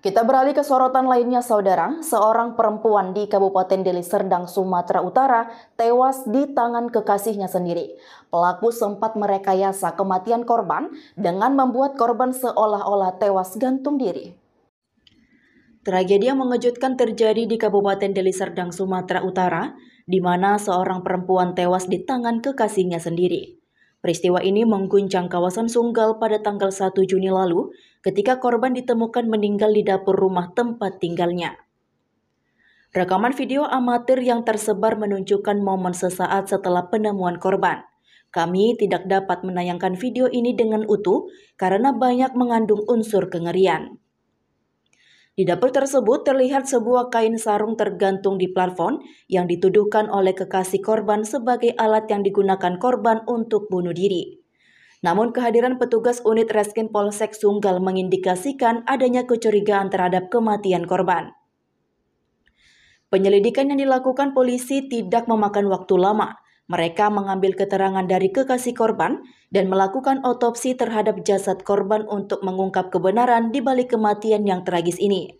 Kita beralih ke sorotan lainnya, saudara. Seorang perempuan di Kabupaten Deli Serdang, Sumatera Utara, tewas di tangan kekasihnya sendiri. Pelaku sempat merekayasa kematian korban dengan membuat korban seolah-olah tewas gantung diri. Tragedi yang mengejutkan terjadi di Kabupaten Deli Serdang, Sumatera Utara, di mana seorang perempuan tewas di tangan kekasihnya sendiri. Peristiwa ini mengguncang kawasan Sunggal pada tanggal 1 Juni lalu ketika korban ditemukan meninggal di dapur rumah tempat tinggalnya. Rekaman video amatir yang tersebar menunjukkan momen sesaat setelah penemuan korban. Kami tidak dapat menayangkan video ini dengan utuh karena banyak mengandung unsur kengerian. Di dapur tersebut terlihat sebuah kain sarung tergantung di plafon yang dituduhkan oleh kekasih korban sebagai alat yang digunakan korban untuk bunuh diri. Namun kehadiran petugas unit Reskin Polsek Sunggal mengindikasikan adanya kecurigaan terhadap kematian korban. Penyelidikan yang dilakukan polisi tidak memakan waktu lama mereka mengambil keterangan dari kekasih korban dan melakukan otopsi terhadap jasad korban untuk mengungkap kebenaran di balik kematian yang tragis ini.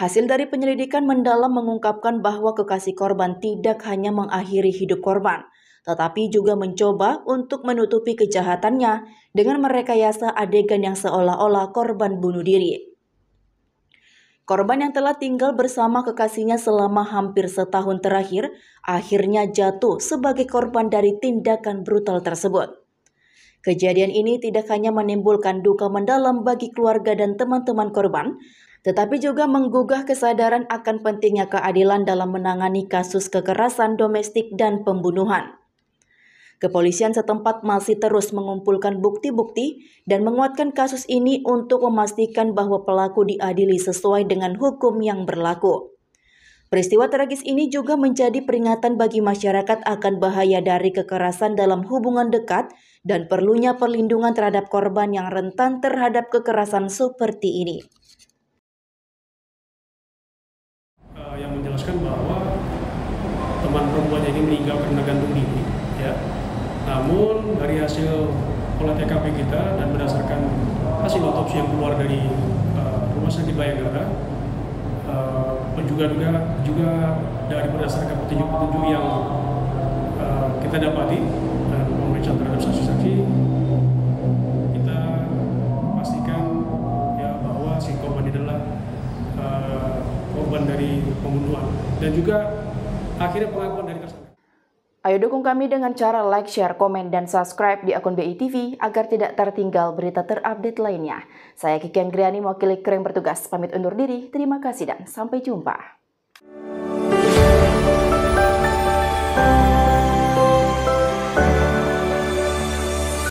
Hasil dari penyelidikan mendalam mengungkapkan bahwa kekasih korban tidak hanya mengakhiri hidup korban, tetapi juga mencoba untuk menutupi kejahatannya dengan merekayasa adegan yang seolah-olah korban bunuh diri. Korban yang telah tinggal bersama kekasihnya selama hampir setahun terakhir akhirnya jatuh sebagai korban dari tindakan brutal tersebut. Kejadian ini tidak hanya menimbulkan duka mendalam bagi keluarga dan teman-teman korban, tetapi juga menggugah kesadaran akan pentingnya keadilan dalam menangani kasus kekerasan domestik dan pembunuhan. Kepolisian setempat masih terus mengumpulkan bukti-bukti dan menguatkan kasus ini untuk memastikan bahwa pelaku diadili sesuai dengan hukum yang berlaku. Peristiwa tragis ini juga menjadi peringatan bagi masyarakat akan bahaya dari kekerasan dalam hubungan dekat dan perlunya perlindungan terhadap korban yang rentan terhadap kekerasan seperti ini. Eh, yang menjelaskan bahwa teman perempuannya ini meninggal karena gantung diri namun dari hasil olah TKP kita dan berdasarkan hasil otopsi yang keluar dari uh, Rumah Sakit Bayangkara, uh, juga juga juga dari berdasarkan petunjuk-petunjuk yang uh, kita dapati dan pemeriksaan terhadap saksi-saksi kita pastikan ya bahwa si korban adalah korban dari pembunuhan dan juga akhirnya pengakuan dari tersangka. Ayo dukung kami dengan cara like, share, komen, dan subscribe di akun BI TV agar tidak tertinggal berita terupdate lainnya. Saya Kiki Anggriani mewakili Kering Bertugas, pamit undur diri. Terima kasih dan sampai jumpa.